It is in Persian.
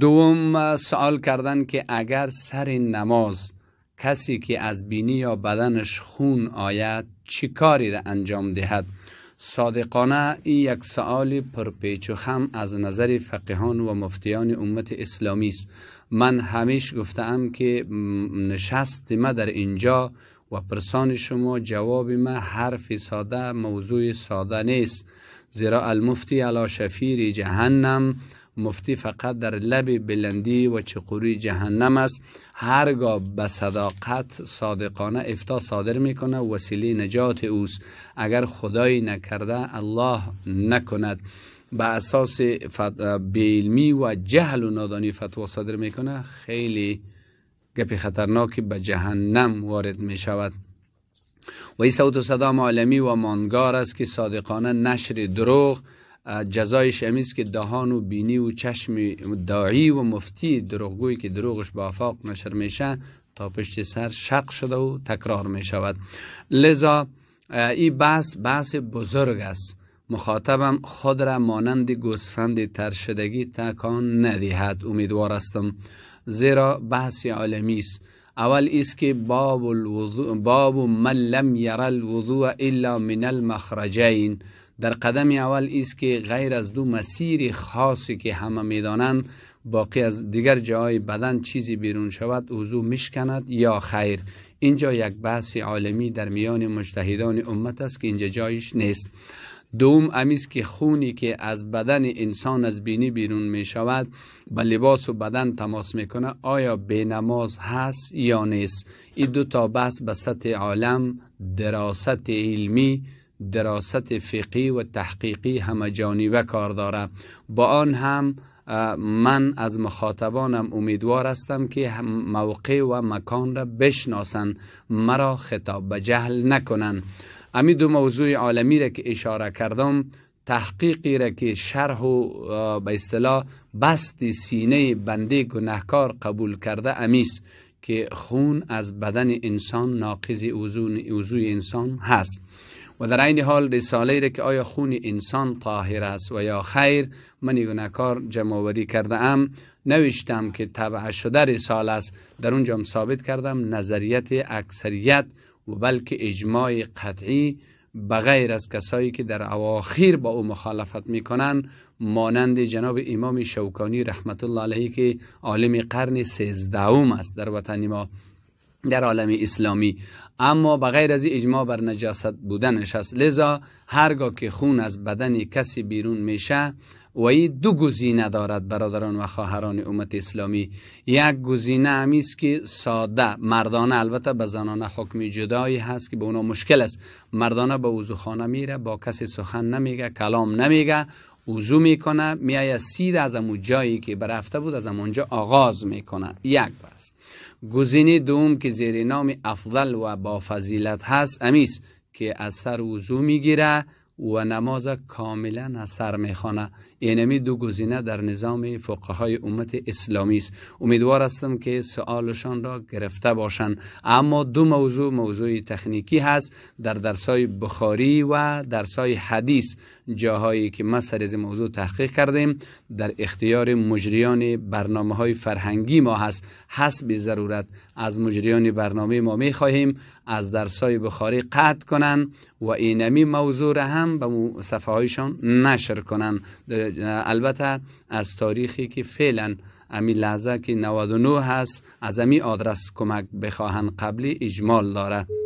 دوم سوال کردن که اگر سر نماز کسی که از بینی یا بدنش خون آید چی کاری را انجام دهد صادقانه این یک سوال پرپیچ و خم از نظر فقیهان و مفتیان امت اسلامی است من همیش گفتم که نشست ما در اینجا و پرسان شما جواب ما حرف ساده موضوع ساده نیست زیرا المفتی علا شفیر جهنم مفتی فقط در لب بلندی و چقوری جهنم است هرگاه به صداقت صادقانه افتا صادر میکنه وسیله نجات اوست اگر خدایی نکرده الله نکند به اساس بیلمی و جهل و نادانی فتوا صادر میکنه خیلی گپ خطرناکی به جهنم وارد می شود و این صوت و صدام عالمی و مانگار است که صادقانه نشر دروغ جزایش امیز که دهان و بینی و چشم داعی و مفتی دروغگوی که دروغش به فاق نشر میشه تا پشت سر شق شده و تکرار می شود لذا این بحث بحث بزرگ است مخاطبم خود را مانند گوسفند ترشدگی تکان ندهد امیدوار هستم زیرا بحث عالمی است اول است که باب الوضوع باب من لم یری الوضوع الا من المخرجین در قدم اول است که غیر از دو مسیر خاصی که همه میدانند باقی از دیگر جای بدن چیزی بیرون شود وضو میشکند یا خیر اینجا یک بحث عالمی در میان مجتهدان امت است که اینجا جایش نیست دوم امیز که خونی که از بدن انسان از بینی بیرون می شود به لباس و بدن تماس می کنه آیا به نماز هست یا نیست این دو تا بحث به سطح عالم دراست علمی دراست فقی و تحقیقی همه جانبه کار داره با آن هم من از مخاطبانم امیدوار هستم که موقع و مکان را بشناسن مرا خطاب به جهل نکنن امی دو موضوع عالمی را که اشاره کردم تحقیقی را که شرح و به اصطلاح بست سینه بنده گناهکار قبول کرده امیست که خون از بدن انسان ناقض وضو انسان هست و در این حال رساله را که آیا خون انسان طاهر است و یا خیر من گناهکار جمعوری کرده ام نوشتم که تبع شده رساله است در اونجا ثابت کردم نظریت اکثریت و بلکه اجماع قطعی بغیر از کسایی که در اواخیر با او مخالفت میکنن مانند جناب امام شوکانی رحمت الله علیه که عالم قرن سیزدهم است در وطن ما در عالم اسلامی اما بغیر از اجماع بر نجاست بودنش است لذا هرگاه که خون از بدن کسی بیرون میشه و ای دو گزینه دارد برادران و خواهران امت اسلامی یک گزینه همی است که ساده مردانه البته به زنانه حکم جدایی هست که به اونا مشکل است مردانه به وضوخانه میره با کسی سخن نمیگه کلام نمیگه وضو میکنه میایه سید از امو جایی که برفته بود از اونجا آغاز میکنه یک بس گزینه دوم که زیر نام افضل و با فضیلت هست امیس که از سر وضو میگیره و نماز کاملا از سر میخوانه اینمی دو گزینه در نظام فقهای امت اسلامی است امیدوار هستم که سوالشان را گرفته باشند اما دو موضوع موضوع تکنیکی هست در درسای بخاری و درسای حدیث جاهایی که ما سر از موضوع تحقیق کردیم در اختیار مجریان برنامه های فرهنگی ما هست حسب ضرورت از مجریان برنامه ما میخواهیم از درسای بخاری قطع کنن و اینمی موضوع را هم هم به صفحه هایشان نشر کنن البته از تاریخی که فعلا امی لحظه که 99 هست از امی آدرس کمک بخواهند قبلی اجمال داره